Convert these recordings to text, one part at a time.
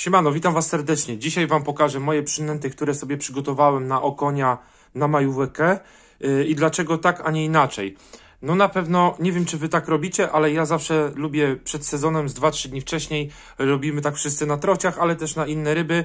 Siemano, witam Was serdecznie. Dzisiaj Wam pokażę moje przynęty, które sobie przygotowałem na okonia na majówkę y, i dlaczego tak, a nie inaczej. No na pewno, nie wiem czy Wy tak robicie, ale ja zawsze lubię przed sezonem z 2-3 dni wcześniej, robimy tak wszyscy na trociach, ale też na inne ryby,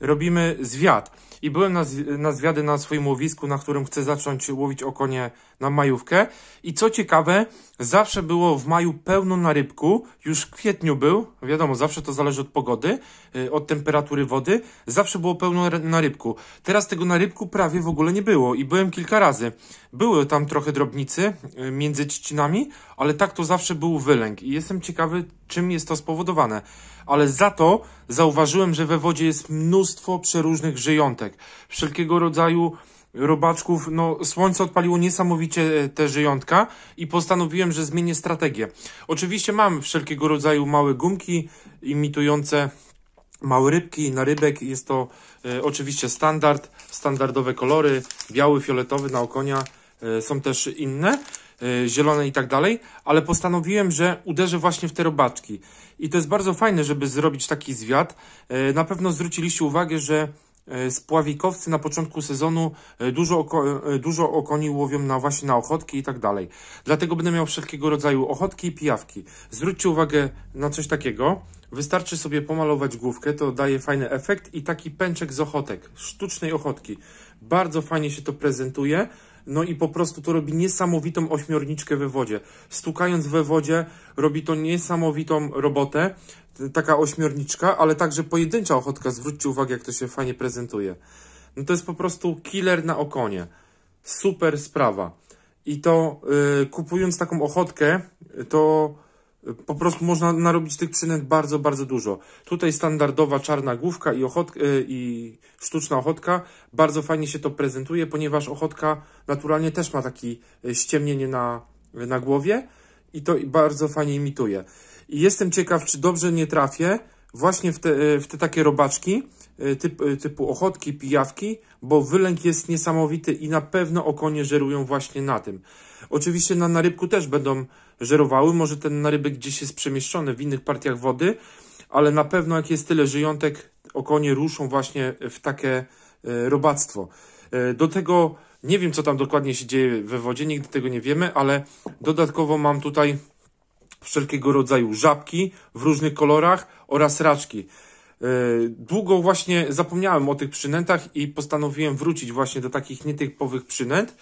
robimy zwiad I byłem na, na zwiady na swoim łowisku, na którym chcę zacząć łowić okonie na majówkę. I co ciekawe, zawsze było w maju pełno na rybku, już w kwietniu był, wiadomo, zawsze to zależy od pogody, y, od temperatury wody, zawsze było pełno na rybku. Teraz tego na rybku prawie w ogóle nie było i byłem kilka razy. Były tam trochę drobnicy y, między trzcinami, ale tak to zawsze był wylęk. I jestem ciekawy, czym jest to spowodowane, ale za to zauważyłem, że we wodzie jest mnóstwo przeróżnych żyjątek, wszelkiego rodzaju robaczków. No, słońce odpaliło niesamowicie e, te żyjątka i postanowiłem, że zmienię strategię. Oczywiście mam wszelkiego rodzaju małe gumki imitujące małe rybki na rybek. Jest to e, oczywiście standard, standardowe kolory, biały, fioletowy, na okonia e, są też inne. Y, zielone i tak dalej, ale postanowiłem, że uderzę właśnie w te robaczki. I to jest bardzo fajne, żeby zrobić taki zwiat. Y, na pewno zwróciliście uwagę, że y, spławikowcy na początku sezonu dużo, oko, dużo okoni łowią na właśnie na ochotki i tak dalej. Dlatego będę miał wszelkiego rodzaju ochotki i pijawki. Zwróćcie uwagę na coś takiego. Wystarczy sobie pomalować główkę, to daje fajny efekt i taki pęczek z ochotek, sztucznej ochotki. Bardzo fajnie się to prezentuje. No i po prostu to robi niesamowitą ośmiorniczkę we wodzie. Stukając we wodzie robi to niesamowitą robotę, taka ośmiorniczka, ale także pojedyncza ochotka. Zwróćcie uwagę, jak to się fajnie prezentuje. No to jest po prostu killer na okonie. Super sprawa. I to yy, kupując taką ochotkę, to po prostu można narobić tych przynęt bardzo, bardzo dużo. Tutaj standardowa czarna główka i, ochot, e, i sztuczna ochotka. Bardzo fajnie się to prezentuje, ponieważ ochotka naturalnie też ma takie ściemnienie na, na głowie i to bardzo fajnie imituje. I jestem ciekaw, czy dobrze nie trafię właśnie w te, e, w te takie robaczki e, typ, typu ochotki, pijawki, bo wylęk jest niesamowity i na pewno okonie żerują właśnie na tym. Oczywiście na narybku też będą żerowały, może ten narybek gdzieś jest przemieszczony w innych partiach wody, ale na pewno jak jest tyle żyjątek, okonie ruszą właśnie w takie e, robactwo. E, do tego nie wiem, co tam dokładnie się dzieje we wodzie, nigdy tego nie wiemy, ale dodatkowo mam tutaj wszelkiego rodzaju żabki w różnych kolorach oraz raczki. E, długo właśnie zapomniałem o tych przynętach i postanowiłem wrócić właśnie do takich nietypowych przynęt.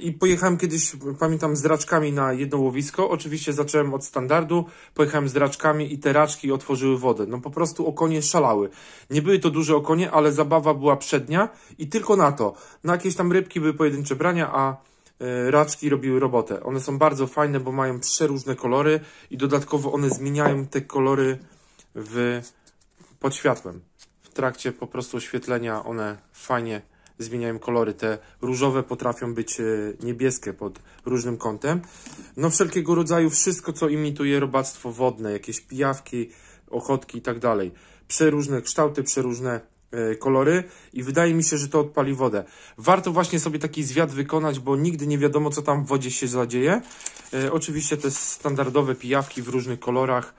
I pojechałem kiedyś, pamiętam, z raczkami na jedno łowisko. Oczywiście zacząłem od standardu, pojechałem z raczkami i te raczki otworzyły wodę. No po prostu okonie szalały. Nie były to duże okonie, ale zabawa była przednia i tylko na to. Na jakieś tam rybki były pojedyncze brania, a e, raczki robiły robotę. One są bardzo fajne, bo mają przeróżne kolory i dodatkowo one zmieniają te kolory w, pod światłem. W trakcie po prostu oświetlenia one fajnie zmieniają kolory. Te różowe potrafią być e, niebieskie pod różnym kątem. No wszelkiego rodzaju wszystko, co imituje robactwo wodne, jakieś pijawki, ochotki i tak dalej. Przeróżne kształty, przeróżne e, kolory i wydaje mi się, że to odpali wodę. Warto właśnie sobie taki zwiat wykonać, bo nigdy nie wiadomo, co tam w wodzie się zadzieje. E, oczywiście te standardowe pijawki w różnych kolorach,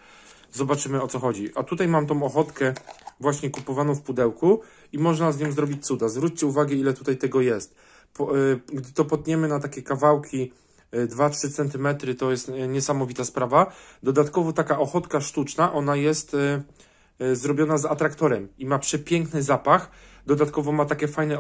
zobaczymy o co chodzi. A tutaj mam tą ochotkę właśnie kupowaną w pudełku i można z nią zrobić cuda. Zwróćcie uwagę ile tutaj tego jest. Po, y, gdy to potniemy na takie kawałki 2-3 e, cm to jest e, niesamowita sprawa. Dodatkowo taka ochotka sztuczna, ona jest zrobiona z atraktorem i ma przepiękny zapach. Dodatkowo ma takie fajne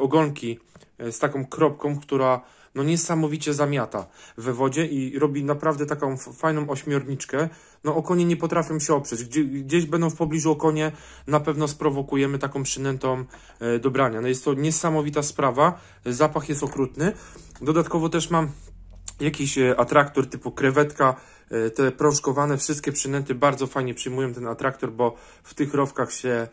ogonki z taką kropką, która no niesamowicie zamiata we wodzie i robi naprawdę taką fajną ośmiorniczkę. No okonie nie potrafią się oprzeć. Gdzie, gdzieś będą w pobliżu okonie, na pewno sprowokujemy taką przynętą e, do brania. No jest to niesamowita sprawa, zapach jest okrutny. Dodatkowo też mam jakiś e, atraktor typu krewetka, e, te prążkowane wszystkie przynęty bardzo fajnie przyjmują ten atraktor, bo w tych rowkach się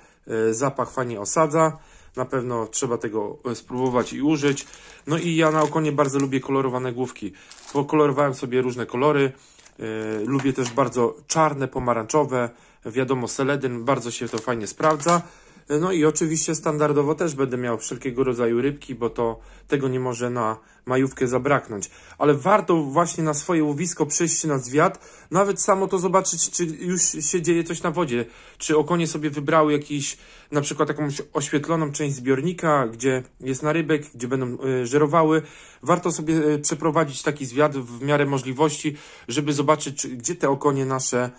zapach fajnie osadza. Na pewno trzeba tego e, spróbować i użyć. No i ja na okonie bardzo lubię kolorowane główki. Pokolorowałem sobie różne kolory. E, lubię też bardzo czarne, pomarańczowe. Wiadomo, seledyn, bardzo się to fajnie sprawdza. No i oczywiście standardowo też będę miał wszelkiego rodzaju rybki, bo to tego nie może na majówkę zabraknąć. Ale warto właśnie na swoje łowisko przyjść na zwiat, nawet samo to zobaczyć, czy już się dzieje coś na wodzie. Czy okonie sobie wybrały jakiś, na przykład jakąś oświetloną część zbiornika, gdzie jest narybek, gdzie będą e, żerowały. Warto sobie e, przeprowadzić taki zwiat w miarę możliwości, żeby zobaczyć, gdzie te okonie nasze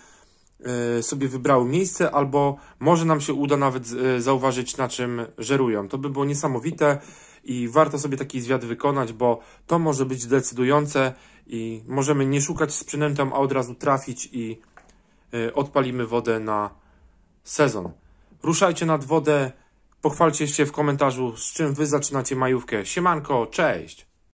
E, sobie wybrały miejsce, albo może nam się uda nawet e, zauważyć, na czym żerują. To by było niesamowite i warto sobie taki zwiat wykonać, bo to może być decydujące i możemy nie szukać z przynętą, a od razu trafić i e, odpalimy wodę na sezon. Ruszajcie nad wodę, pochwalcie się w komentarzu, z czym Wy zaczynacie majówkę. Siemanko, cześć!